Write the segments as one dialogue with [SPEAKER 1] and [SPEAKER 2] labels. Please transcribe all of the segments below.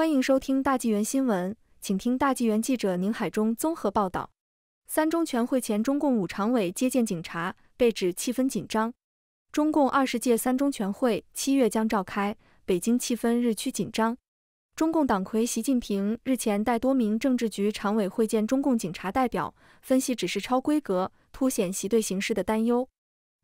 [SPEAKER 1] 欢迎收听大纪元新闻，请听大纪元记者宁海中综合报道：三中全会前，中共五常委接见警察，被指气氛紧张。中共二十届三中全会七月将召开，北京气氛日趋紧张。中共党魁习近平日前带多名政治局常委会见中共警察代表，分析指示超规格，凸显习对形势的担忧。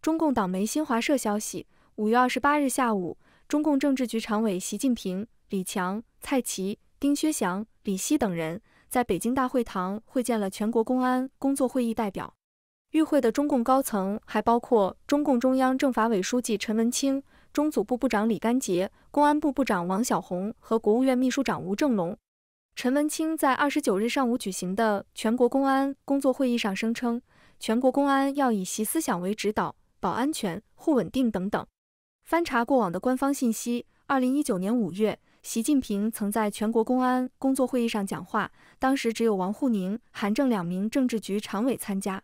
[SPEAKER 1] 中共党媒新华社消息，五月二十八日下午，中共政治局常委习近平。李强、蔡奇、丁薛祥、李希等人在北京大会堂会见了全国公安工作会议代表。与会的中共高层还包括中共中央政法委书记陈文清、中组部部长李干杰、公安部部长王小红和国务院秘书长吴正龙。陈文清在二十九日上午举行的全国公安工作会议上声称，全国公安要以习思想为指导，保安全、护稳定等等。翻查过往的官方信息，二零一九年五月。习近平曾在全国公安工作会议上讲话，当时只有王沪宁、韩正两名政治局常委参加。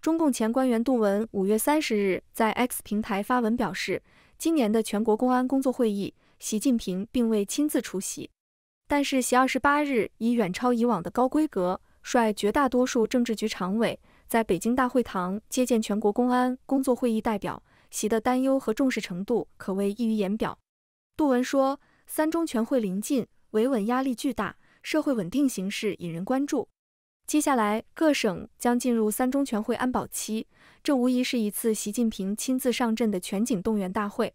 [SPEAKER 1] 中共前官员杜文五月三十日在 X 平台发文表示，今年的全国公安工作会议，习近平并未亲自出席，但是习二十八日以远超以往的高规格，率绝大多数政治局常委在北京大会堂接见全国公安工作会议代表，习的担忧和重视程度可谓溢于言表。杜文说。三中全会临近，维稳压力巨大，社会稳定形势引人关注。接下来各省将进入三中全会安保期，这无疑是一次习近平亲自上阵的全景动员大会。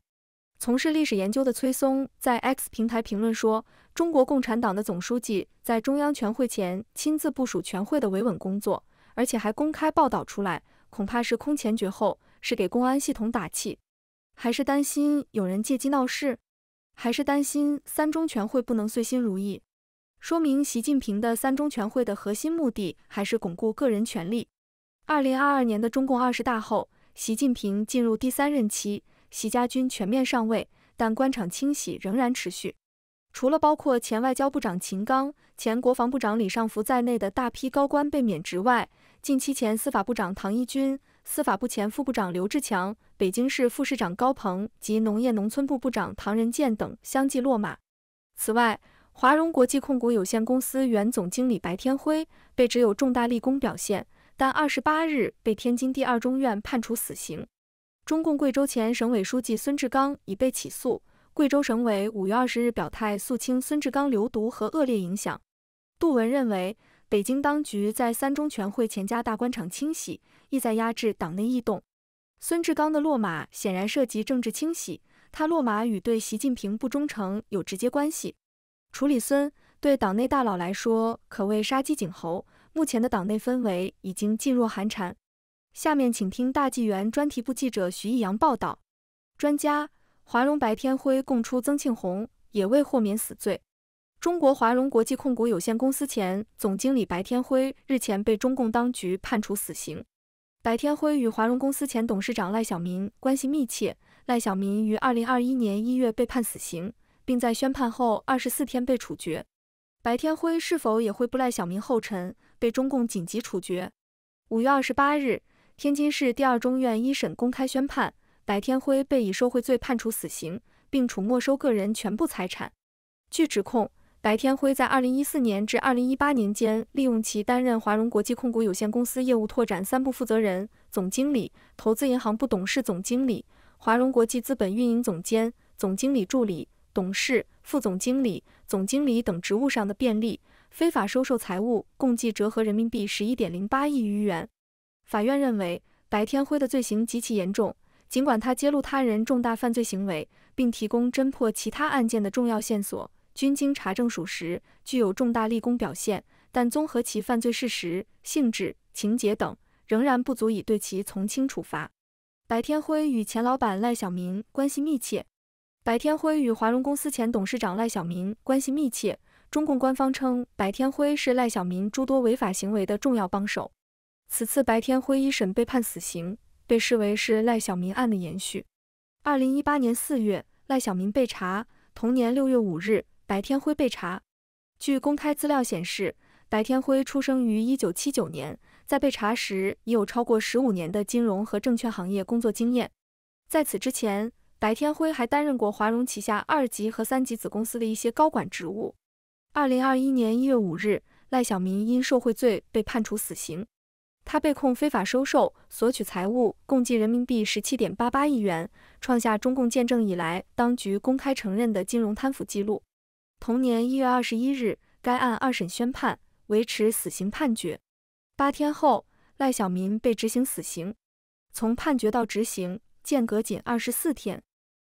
[SPEAKER 1] 从事历史研究的崔松在 X 平台评论说：“中国共产党的总书记在中央全会前亲自部署全会的维稳工作，而且还公开报道出来，恐怕是空前绝后，是给公安系统打气，还是担心有人借机闹事？”还是担心三中全会不能遂心如意，说明习近平的三中全会的核心目的还是巩固个人权利。二零二二年的中共二十大后，习近平进入第三任期，习家军全面上位，但官场清洗仍然持续。除了包括前外交部长秦刚、前国防部长李尚福在内的大批高官被免职外，近期前司法部长唐一军。司法部前副部长刘志强、北京市副市长高鹏及农业农村部部长唐仁健等相继落马。此外，华融国际控股有限公司原总经理白天辉被只有重大立功表现，但二十八日被天津第二中院判处死刑。中共贵州前省委书记孙志刚已被起诉，贵州省委五月二十日表态肃清孙志刚流毒和恶劣影响。杜文认为。北京当局在三中全会前加大官场清洗，意在压制党内异动。孙志刚的落马显然涉及政治清洗，他落马与对习近平不忠诚有直接关系。处理孙对党内大佬来说可谓杀鸡儆猴。目前的党内氛围已经噤若寒蝉。下面请听大纪元专题部记者徐逸阳报道。专家华融白天辉供出曾庆红，也未豁免死罪。中国华融国际控股有限公司前总经理白天辉日前被中共当局判处死刑。白天辉与华融公司前董事长赖小民关系密切，赖小民于二零二一年一月被判死刑，并在宣判后二十四天被处决。白天辉是否也会不赖小民后尘，被中共紧急处决？五月二十八日，天津市第二中院一审公开宣判，白天辉被以受贿罪判处死刑，并处没收个人全部财产。据指控。白天辉在二零一四年至二零一八年间，利用其担任华融国际控股有限公司业务拓展三部负责人、总经理，投资银行部董事总经理，华融国际资本运营总监、总经理助理、董事、副总经理、总经理等职务上的便利，非法收受财物，共计折合人民币十一点零八亿余元。法院认为，白天辉的罪行极其严重，尽管他揭露他人重大犯罪行为，并提供侦破其他案件的重要线索。均经查证属实，具有重大立功表现，但综合其犯罪事实、性质、情节等，仍然不足以对其从轻处罚。白天辉与前老板赖小民关系密切，白天辉与华融公司前董事长赖小民关系密切。中共官方称，白天辉是赖小民诸多违法行为的重要帮手。此次白天辉一审被判死刑，被视为是赖小民案的延续。二零一八年四月，赖小民被查，同年六月五日。白天辉被查。据公开资料显示，白天辉出生于一九七九年，在被查时已有超过十五年的金融和证券行业工作经验。在此之前，白天辉还担任过华融旗下二级和三级子公司的一些高管职务。二零二一年一月五日，赖小民因受贿罪被判处死刑。他被控非法收受索取财物共计人民币十七点八八亿元，创下中共建政以来当局公开承认的金融贪腐记录。同年一月二十一日，该案二审宣判，维持死刑判决。八天后，赖小民被执行死刑。从判决到执行间隔仅二十四天。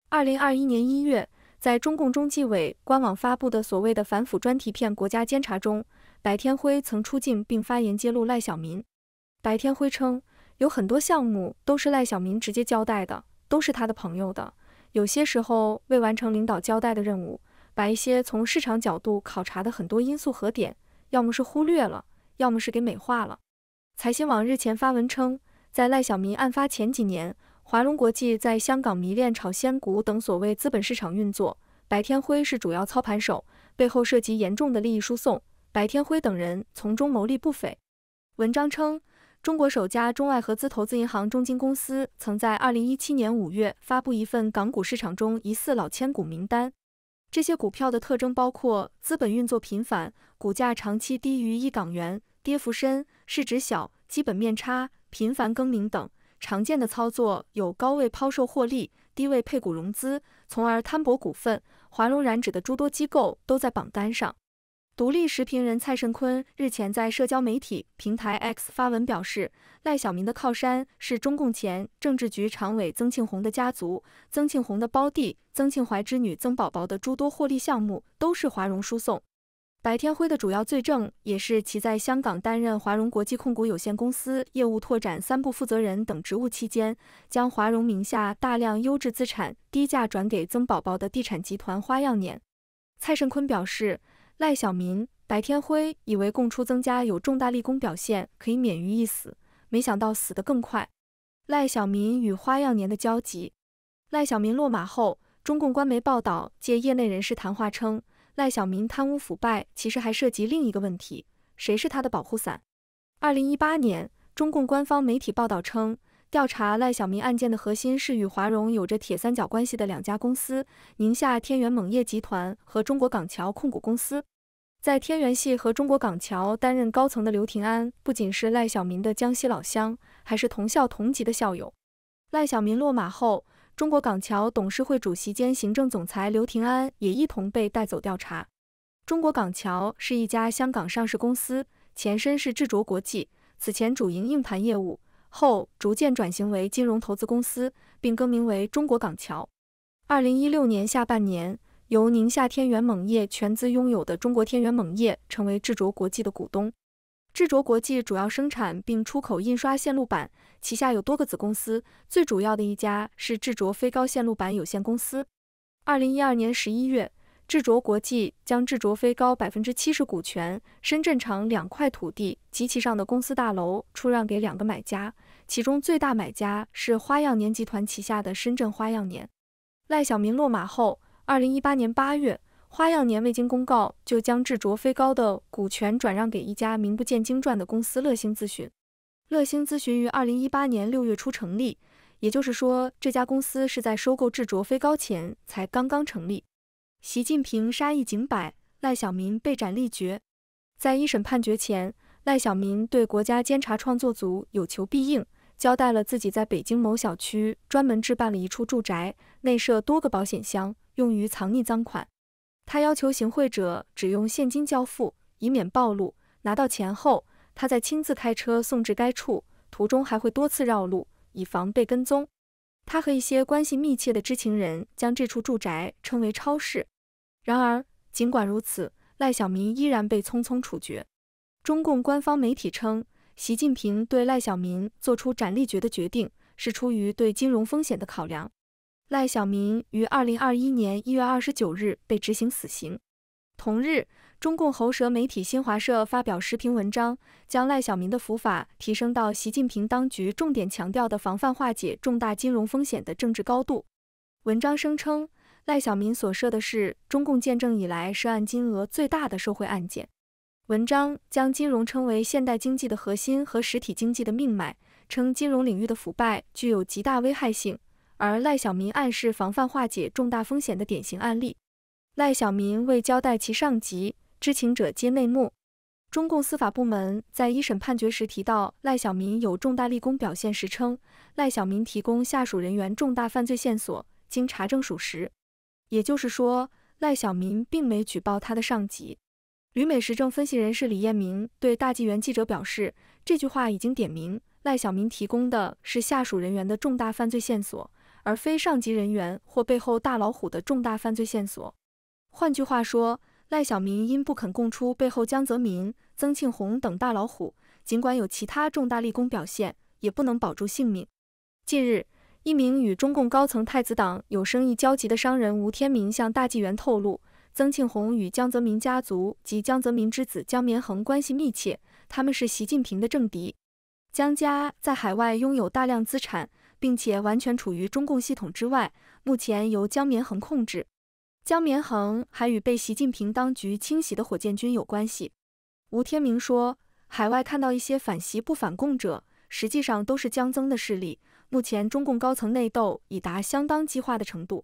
[SPEAKER 1] 二零二一年一月，在中共中纪委官网发布的所谓的反腐专题片《国家监察》中，白天辉曾出镜并发言揭露赖小民。白天辉称，有很多项目都是赖小民直接交代的，都是他的朋友的，有些时候未完成领导交代的任务。把一些从市场角度考察的很多因素和点，要么是忽略了，要么是给美化了。财新网日前发文称，在赖小民案发前几年，华融国际在香港迷恋炒仙股等所谓资本市场运作，白天辉是主要操盘手，背后涉及严重的利益输送，白天辉等人从中牟利不菲。文章称，中国首家中外合资投资银行中金公司曾在二零一七年五月发布一份港股市场中疑似老千股名单。这些股票的特征包括资本运作频繁、股价长期低于一港元、跌幅深、市值小、基本面差、频繁更名等。常见的操作有高位抛售获利、低位配股融资，从而摊薄股份。华融染指的诸多机构都在榜单上。独立时评人蔡盛坤日前在社交媒体平台 X 发文表示，赖小民的靠山是中共前政治局常委曾庆红的家族，曾庆红的胞弟曾庆怀之女曾宝宝的诸多获利项目都是华融输送。白天辉的主要罪证也是其在香港担任华融国际控股有限公司业务拓展三部负责人等职务期间，将华融名下大量优质资产低价转给曾宝宝的地产集团花样年。蔡盛坤表示。赖小民、白天辉以为供出曾家有重大立功表现，可以免于一死，没想到死得更快。赖小民与花样年的交集。赖小民落马后，中共官媒报道借业内人士谈话称，赖小民贪污腐败，其实还涉及另一个问题：谁是他的保护伞？二零一八年，中共官方媒体报道称。调查赖小民案件的核心是与华融有着铁三角关系的两家公司：宁夏天元锰业集团和中国港桥控股公司。在天元系和中国港桥担任高层的刘庭安，不仅是赖小民的江西老乡，还是同校同级的校友。赖小民落马后，中国港桥董事会主席兼行政总裁刘庭安也一同被带走调查。中国港桥是一家香港上市公司，前身是智卓国际，此前主营硬盘业务。后逐渐转型为金融投资公司，并更名为中国港桥。二零一六年下半年，由宁夏天元锰业全资拥有的中国天元锰业成为智卓国际的股东。智卓国际主要生产并出口印刷线路板，旗下有多个子公司，最主要的一家是智卓飞高线路板有限公司。二零一二年十一月。智卓国际将智卓飞高百分之七十股权、深圳场两块土地及其上的公司大楼出让给两个买家，其中最大买家是花样年集团旗下的深圳花样年。赖小民落马后，二零一八年八月，花样年未经公告就将智卓飞高的股权转让给一家名不见经传的公司乐星咨询。乐星咨询于二零一八年六月初成立，也就是说这家公司是在收购智卓飞高前才刚刚成立。习近平杀一儆百，赖小民被斩立决。在一审判决前，赖小民对国家监察创作组有求必应，交代了自己在北京某小区专门置办了一处住宅，内设多个保险箱，用于藏匿赃款。他要求行贿者只用现金交付，以免暴露。拿到钱后，他再亲自开车送至该处，途中还会多次绕路，以防被跟踪。他和一些关系密切的知情人将这处住宅称为“超市”。然而，尽管如此，赖小民依然被匆匆处决。中共官方媒体称，习近平对赖小民做出斩立决的决定是出于对金融风险的考量。赖小民于二零二一年一月二十九日被执行死刑。同日。中共喉舌媒体新华社发表时评文章，将赖小民的腐败提升到习近平当局重点强调的防范化解重大金融风险的政治高度。文章声称，赖小民所涉的是中共建政以来涉案金额最大的受贿案件。文章将金融称为现代经济的核心和实体经济的命脉，称金融领域的腐败具有极大危害性，而赖小民案是防范化解重大风险的典型案例。赖小民为交代其上级。知情者皆内幕，中共司法部门在一审判决时提到赖小民有重大立功表现时称，赖小民提供下属人员重大犯罪线索，经查证属实。也就是说，赖小民并没举报他的上级。旅美时政分析人士李彦明对大纪元记者表示，这句话已经点明赖小民提供的是下属人员的重大犯罪线索，而非上级人员或背后大老虎的重大犯罪线索。换句话说。赖小民因不肯供出背后江泽民、曾庆红等大老虎，尽管有其他重大立功表现，也不能保住性命。近日，一名与中共高层太子党有生意交集的商人吴天明向大纪元透露，曾庆红与江泽民家族及江泽民之子江绵恒关系密切，他们是习近平的政敌。江家在海外拥有大量资产，并且完全处于中共系统之外，目前由江绵恒控制。江绵恒还与被习近平当局清洗的火箭军有关系。吴天明说：“海外看到一些反习不反共者，实际上都是江增的势力。目前中共高层内斗已达相当激化的程度。”